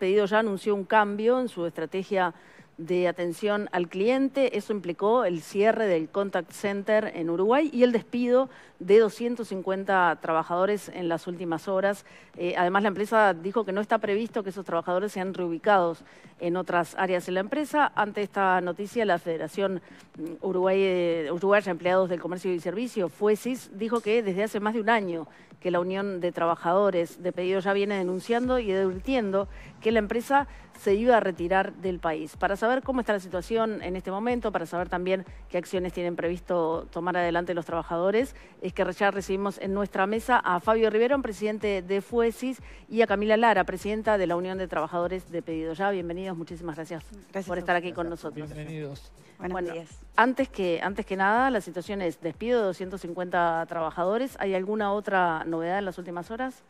Pedido ya anunció un cambio en su estrategia de atención al cliente. Eso implicó el cierre del contact center en Uruguay y el despido de 250 trabajadores en las últimas horas. Eh, además, la empresa dijo que no está previsto que esos trabajadores sean reubicados en otras áreas de la empresa. Ante esta noticia, la Federación mm, Uruguay, eh, Uruguaya de Empleados del Comercio y Servicio, FUESIS, dijo que desde hace más de un año que la Unión de Trabajadores de Pedido ya viene denunciando y advirtiendo que la empresa se iba a retirar del país. Para cómo está la situación en este momento, para saber también qué acciones tienen previsto tomar adelante los trabajadores, es que ya recibimos en nuestra mesa a Fabio Rivero, presidente de Fuesis, y a Camila Lara, presidenta de la Unión de Trabajadores de Pedido Ya. Bienvenidos, muchísimas gracias, por estar aquí con nosotros. Bienvenidos. bueno, Antes que, antes que nada, la situación es despido de 250 trabajadores. ¿Hay alguna otra novedad en las últimas horas?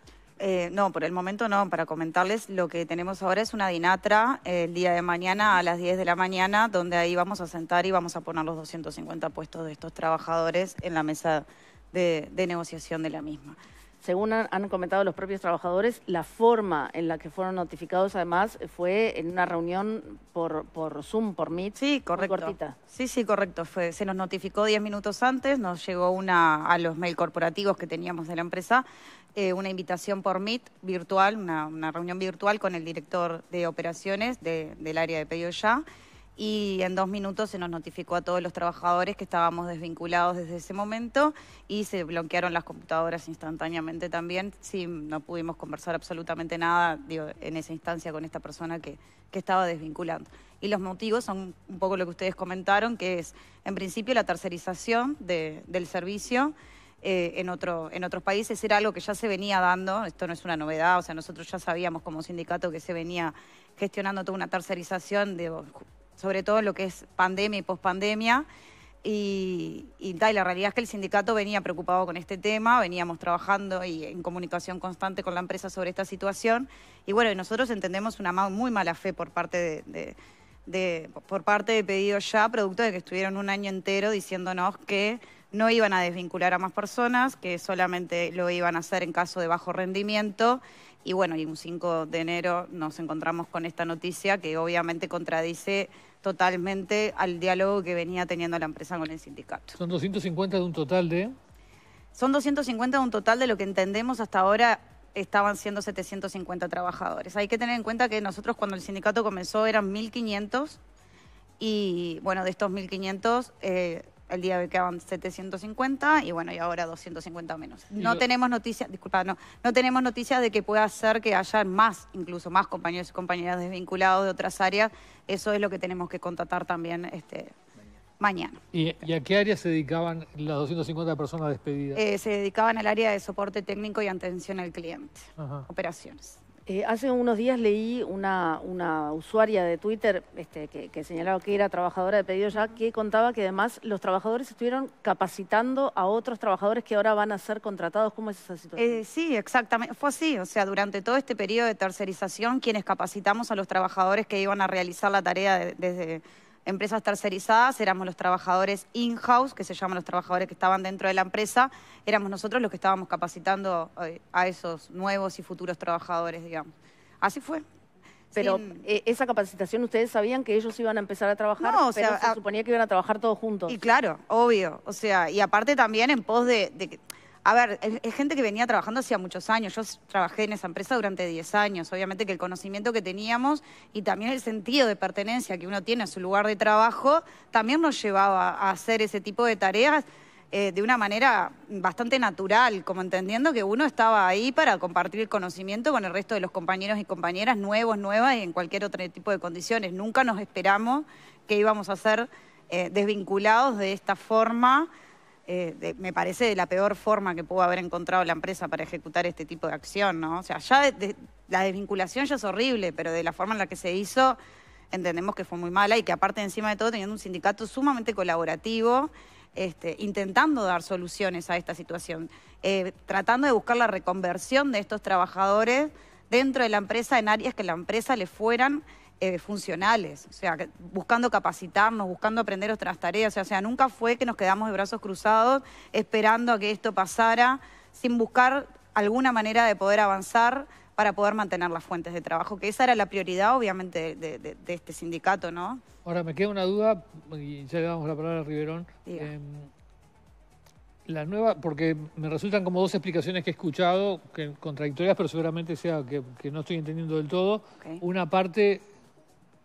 Eh, no, por el momento no. Para comentarles, lo que tenemos ahora es una dinatra eh, el día de mañana a las 10 de la mañana, donde ahí vamos a sentar y vamos a poner los 250 puestos de estos trabajadores en la mesa de, negociación de la misma. Según han, comentado los propios trabajadores, la forma en la que fueron notificados además fue en una reunión por, Zoom, por Meet. Sí, correcto. Sí, sí, correcto. se nos notificó 10 minutos antes, nos llegó una a los mail corporativos que teníamos de la empresa eh, una invitación por Meet virtual, una, reunión virtual con el director de operaciones del área de pedido ya. Y en dos minutos se nos notificó a todos los trabajadores que estábamos desvinculados desde ese momento y se bloquearon las computadoras instantáneamente también. Sí, no pudimos conversar absolutamente nada en esa instancia con esta persona que, que estaba desvinculando. Y los motivos son un poco lo que ustedes comentaron, que es en principio la tercerización del servicio. Eh, en, otro, en otros países. Era algo que ya se venía dando, esto no es una novedad, o sea, nosotros ya sabíamos como sindicato que se venía gestionando toda una tercerización, de, sobre todo lo que es pandemia y pospandemia. Y, y, la realidad es que el sindicato venía preocupado con este tema, veníamos trabajando y en comunicación constante con la empresa sobre esta situación. Y bueno, nosotros entendemos una muy mala fe por parte de, de por parte de pedido ya, producto de que estuvieron un año entero diciéndonos que no iban a desvincular a más personas, que solamente lo iban a hacer en caso de bajo rendimiento. Y bueno, y un 5 de enero nos encontramos con esta noticia que obviamente contradice totalmente al diálogo que venía teniendo la empresa con el sindicato. Son 250 de un total de... Son 250 de un total de lo que entendemos hasta ahora estaban siendo 750 trabajadores. Hay que tener en cuenta que nosotros cuando el sindicato comenzó eran 1.500 y bueno, de estos 1.500 el día de hoy quedaban 750 y bueno, y ahora 250 menos. No tenemos noticias, disculpad, no, tenemos noticias de que pueda ser que haya más, incluso más compañeros y compañeras desvinculados de otras áreas. Eso es lo que tenemos que contratar también este, mañana. ¿Y, a qué área se dedicaban las 250 personas despedidas? Eh, se dedicaban al área de soporte técnico y atención al cliente, operaciones. Eh, hace unos días leí una, usuaria de Twitter este, que, señalaba que era trabajadora de pedido ya, que contaba que además los trabajadores estuvieron capacitando a otros trabajadores que ahora van a ser contratados. ¿Cómo es esa situación? Eh, sí, exactamente. Fue así. O sea, durante todo este periodo de tercerización, quienes capacitamos a los trabajadores que iban a realizar la tarea desde empresas tercerizadas, éramos los trabajadores in-house, que se llaman los trabajadores que estaban dentro de la empresa, éramos nosotros los que estábamos capacitando eh, a esos nuevos y futuros trabajadores, digamos. Así fue. Pero eh, esa capacitación, ¿ustedes sabían que ellos iban a empezar a trabajar? No, o sea, pero se suponía que iban a trabajar todos juntos. Y claro, obvio. O sea, y aparte también en pos de, de a ver, es gente que venía trabajando hacía muchos años. Yo trabajé en esa empresa durante 10 años. Obviamente que el conocimiento que teníamos y también el sentido de pertenencia que uno tiene a su lugar de trabajo también nos llevaba a hacer ese tipo de tareas eh, de una manera bastante natural, como entendiendo que uno estaba ahí para compartir el conocimiento con el resto de los compañeros y compañeras nuevos, nuevas y en cualquier otro tipo de condiciones. Nunca nos esperamos que íbamos a ser eh, desvinculados de esta forma. Eh, me parece de la peor forma que pudo haber encontrado la empresa para ejecutar este tipo de acción, ¿no? O sea, ya la desvinculación ya es horrible, pero de la forma en la que se hizo, entendemos que fue muy mala y que aparte encima de todo teniendo un sindicato sumamente colaborativo, este, intentando dar soluciones a esta situación, eh, tratando de buscar la reconversión de estos trabajadores dentro de la empresa en áreas que la empresa le fueran eh, funcionales, o sea, buscando capacitarnos, buscando aprender otras tareas, o sea, nunca fue que nos quedamos de brazos cruzados esperando a que esto pasara sin buscar alguna manera de poder avanzar para poder mantener las fuentes de trabajo, que esa era la prioridad, obviamente, de, este sindicato, ¿no? Ahora, me queda una duda, y ya le damos la palabra a Riverón. Em, la nueva, porque me resultan como dos explicaciones que he escuchado, que contradictorias, pero seguramente sea que, no estoy entendiendo del todo. Una parte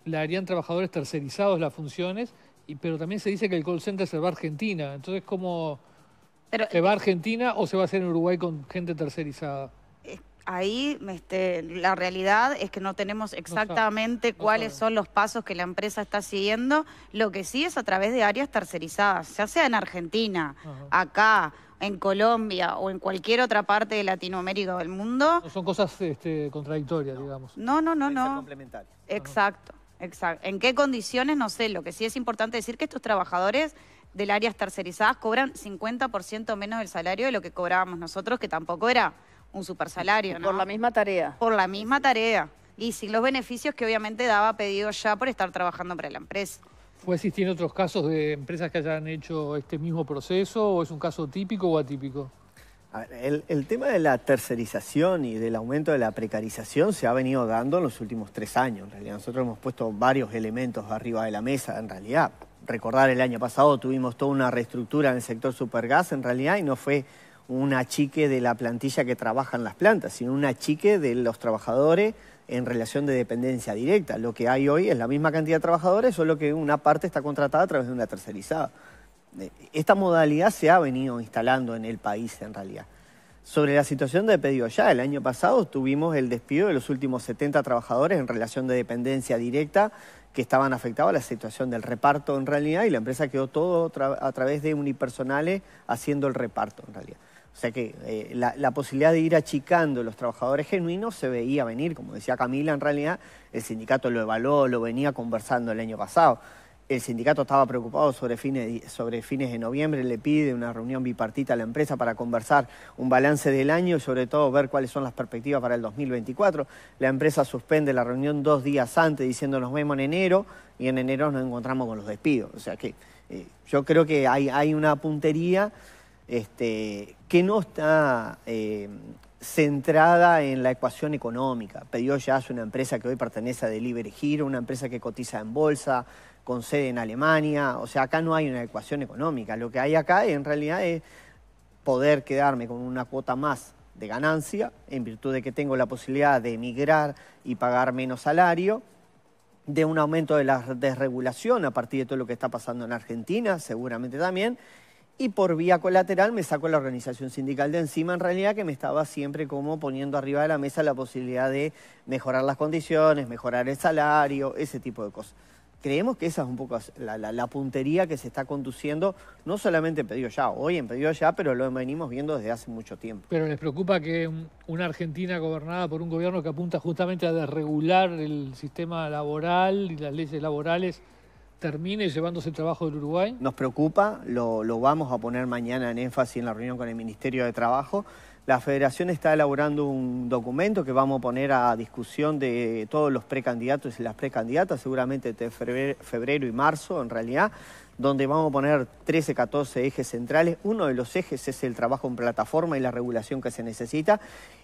la harían trabajadores tercerizados las funciones, y, pero también se dice que el call center se va a Argentina. Entonces, ¿cómo se va a Argentina o se va a hacer en Uruguay con gente tercerizada? Eh, ahí este, la realidad es que no tenemos exactamente cuáles son los pasos que la empresa está siguiendo. Lo que sí es a través de áreas tercerizadas, ya sea en Argentina, acá, en Colombia o en cualquier otra parte de Latinoamérica o del mundo. son cosas este, contradictorias, digamos. No, no, no, no. Complementarias. Exacto. Exacto. ¿En qué condiciones? No sé. Lo que sí es importante decir que estos trabajadores del área tercerizadas cobran 50% menos del salario de lo que cobrábamos nosotros, que tampoco era un supersalario. Por la misma tarea. Por la misma tarea. Y sin los beneficios que obviamente daba pedido ya por estar trabajando para la empresa. ¿Fue existir otros casos de empresas que hayan hecho este mismo proceso o es un caso típico o atípico? el, tema de la tercerización y del aumento de la precarización se ha venido dando en los últimos tres años. En realidad, nosotros hemos puesto varios elementos arriba de la mesa, en realidad. Recordar el año pasado tuvimos toda una reestructura en el sector supergas, en realidad, y no fue un achique de la plantilla que trabaja en las plantas, sino un achique de los trabajadores en relación de dependencia directa. Lo que hay hoy es la misma cantidad de trabajadores, solo que una parte está contratada a través de una tercerizada esta modalidad se ha venido instalando en el país en realidad. Sobre la situación de pedido ya, el año pasado tuvimos el despido de los últimos 70 trabajadores en relación de dependencia directa que estaban afectados a la situación del reparto en realidad y la empresa quedó todo a través de unipersonales haciendo el reparto en realidad. O sea que eh, la, la, posibilidad de ir achicando los trabajadores genuinos se veía venir, como decía Camila, en realidad el sindicato lo evaluó, lo venía conversando el año pasado. El sindicato estaba preocupado sobre fines, sobre fines de noviembre, le pide una reunión bipartita a la empresa para conversar un balance del año y sobre todo ver cuáles son las perspectivas para el 2024. La empresa suspende la reunión dos días antes diciendo nos vemos en enero y en enero nos encontramos con los despidos. O sea que eh, yo creo que hay, hay una puntería este, que no está eh, centrada en la ecuación económica. Pedió ya es una empresa que hoy pertenece a Delivery Giro, una empresa que cotiza en bolsa, con sede en Alemania. O sea, acá no hay una ecuación económica. Lo que hay acá en realidad es poder quedarme con una cuota más de ganancia, en virtud de que tengo la posibilidad de emigrar y pagar menos salario, de un aumento de la desregulación a partir de todo lo que está pasando en Argentina, seguramente también, y por vía colateral me saco la organización sindical de encima, en realidad que me estaba siempre como poniendo arriba de la mesa la posibilidad de mejorar las condiciones, mejorar el salario, ese tipo de cosas creemos que esa es un poco la, puntería que se está conduciendo, no solamente en pedido ya, hoy en pedido ya, pero lo venimos viendo desde hace mucho tiempo. Pero les preocupa que una Argentina gobernada por un gobierno que apunta justamente a desregular el sistema laboral y las leyes laborales termine llevándose el trabajo del Uruguay? Nos preocupa, lo, lo vamos a poner mañana en énfasis en la reunión con el Ministerio de Trabajo. La federación está elaborando un documento que vamos a poner a discusión de todos los precandidatos y las precandidatas, seguramente de febrero y marzo en realidad, donde vamos a poner 13, 14 ejes centrales. Uno de los ejes es el trabajo en plataforma y la regulación que se necesita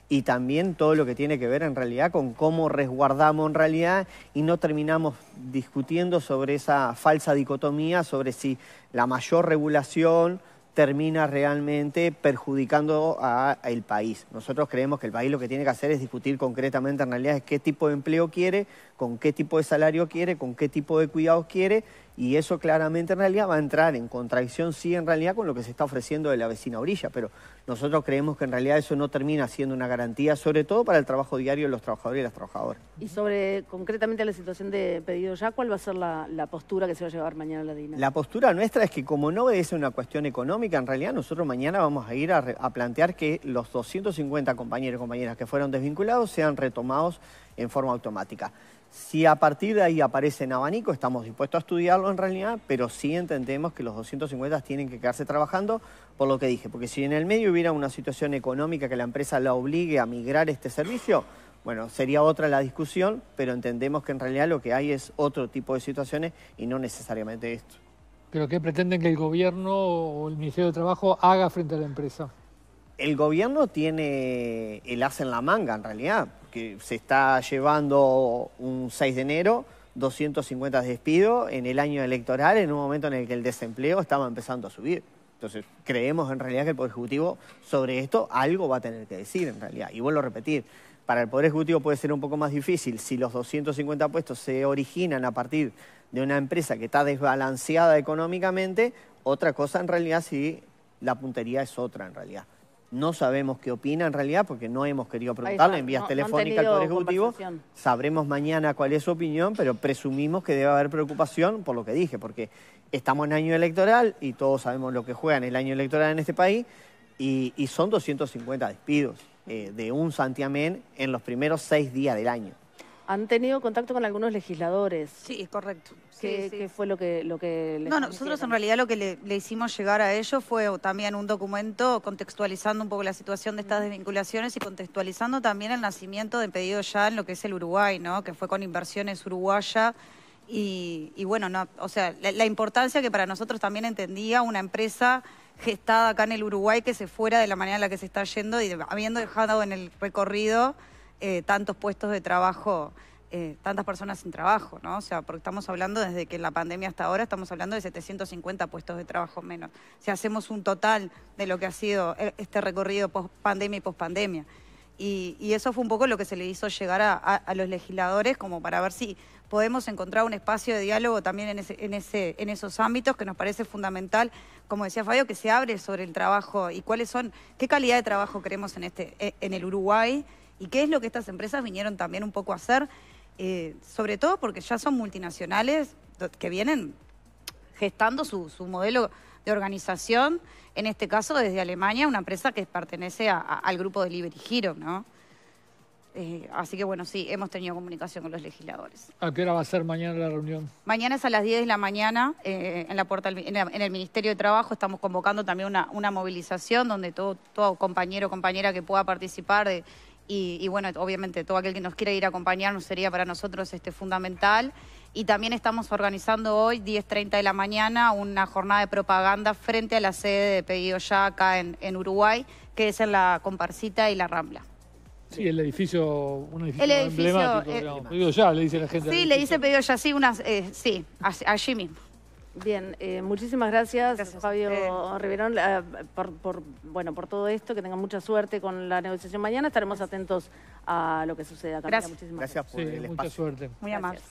y también todo lo que tiene que ver en realidad con cómo resguardamos en realidad y no terminamos discutiendo sobre esa falsa dicotomía, sobre si la mayor regulación termina realmente perjudicando al país. Nosotros creemos que el país lo que tiene que hacer es discutir concretamente en realidad qué tipo de empleo quiere, con qué tipo de salario quiere, con qué tipo de cuidados quiere y eso claramente en realidad va a entrar en contradicción, sí, en realidad con lo que se está ofreciendo de la vecina orilla, pero nosotros creemos que en realidad eso no termina siendo una garantía, sobre todo para el trabajo diario de los trabajadores y las trabajadoras. Y sobre concretamente la situación de pedido ya, ¿cuál va a ser la, postura que se va a llevar mañana la DINA? La postura nuestra es que como no es una cuestión económica, en realidad nosotros mañana vamos a ir a plantear que los 250 compañeros y compañeras que fueron desvinculados sean retomados en forma automática. Si a partir de ahí aparece en abanico, estamos dispuestos a estudiarlo en realidad, pero sí entendemos que los 250 tienen que quedarse trabajando, por lo que dije, porque si en el medio hubiera una situación económica que la empresa la obligue a migrar este servicio, bueno, sería otra la discusión, pero entendemos que en realidad lo que hay es otro tipo de situaciones y no necesariamente esto. ¿Pero qué pretenden que el gobierno o el Ministerio de Trabajo haga frente a la empresa? el gobierno tiene el as en la manga, en realidad, que se está llevando un 6 de enero 250 despidos en el año electoral, en un momento en el que el desempleo estaba empezando a subir. Entonces, creemos en realidad que el Poder Ejecutivo sobre esto algo va a tener que decir, en realidad. Y vuelvo a repetir, para el Poder Ejecutivo puede ser un poco más difícil si los 250 puestos se originan a partir de una empresa que está desbalanceada económicamente, otra cosa en realidad si la puntería es otra en realidad. No sabemos qué opina en realidad porque no hemos querido preguntarle en vías telefónicas al Poder Ejecutivo. Sabremos mañana cuál es su opinión, pero presumimos que debe haber preocupación por lo que dije, porque estamos en año electoral y todos sabemos lo que juega en el año electoral en este país y, son 250 despidos eh, de un santiamén en los primeros seis días del año han tenido contacto con algunos legisladores. Sí, es correcto. ¿Qué, fue lo que, lo que No, nosotros en realidad lo que le, hicimos llegar a ellos fue también un documento contextualizando un poco la situación de estas mm. desvinculaciones y contextualizando también el nacimiento de pedido ya en lo que es el Uruguay, ¿no? Que fue con inversiones uruguaya. Y, bueno, no, o sea, la, la importancia que para nosotros también entendía una empresa gestada acá en el Uruguay que se fuera de la manera en la que se está yendo y habiendo dejado en el recorrido eh, tantos puestos de trabajo, eh, tantas personas sin trabajo, ¿no? O sea, porque estamos hablando desde que la pandemia hasta ahora, estamos hablando de 750 puestos de trabajo menos. Si hacemos un total de lo que ha sido eh, este recorrido post pandemia y post Y, eso fue un poco lo que se le hizo llegar a, los legisladores como para ver si podemos encontrar un espacio de diálogo también en, esos ámbitos que nos parece fundamental, como decía Fabio, que se abre sobre el trabajo y cuáles son, qué calidad de trabajo queremos este, en el Uruguay y qué es lo que estas empresas vinieron también un poco a hacer, eh, sobre todo porque ya son multinacionales que vienen gestando su, modelo de organización, en este caso desde Alemania, una empresa que pertenece al grupo de Liberty Hero, ¿no? Eh, así que bueno, sí, hemos tenido comunicación con los legisladores. ¿A qué hora va a ser mañana la reunión? Mañana es a las 10 de la mañana eh, en, la puerta, en, el Ministerio de Trabajo. Estamos convocando también una, movilización donde todo, todo compañero o compañera que pueda participar de y, bueno, obviamente todo aquel que nos quiera ir a acompañarnos sería para nosotros este, fundamental. Y también estamos organizando hoy, 10.30 de la mañana, una jornada de propaganda frente a la sede de Pedido Ya acá en, Uruguay, que es en la Comparcita y la Rambla. Sí, el edificio, emblemático, eh, Pedido Ya, le dice la gente. Sí, le dice Pedido Ya, sí, eh, sí, allí mismo. Bien, eh, muchísimas gracias, Fabio Riverón, eh, por, bueno, por todo esto, que tengan mucha suerte con la negociación mañana, estaremos atentos a lo que suceda. gracias. Muchísimas gracias, por el espacio. Mucha suerte. Muy amables.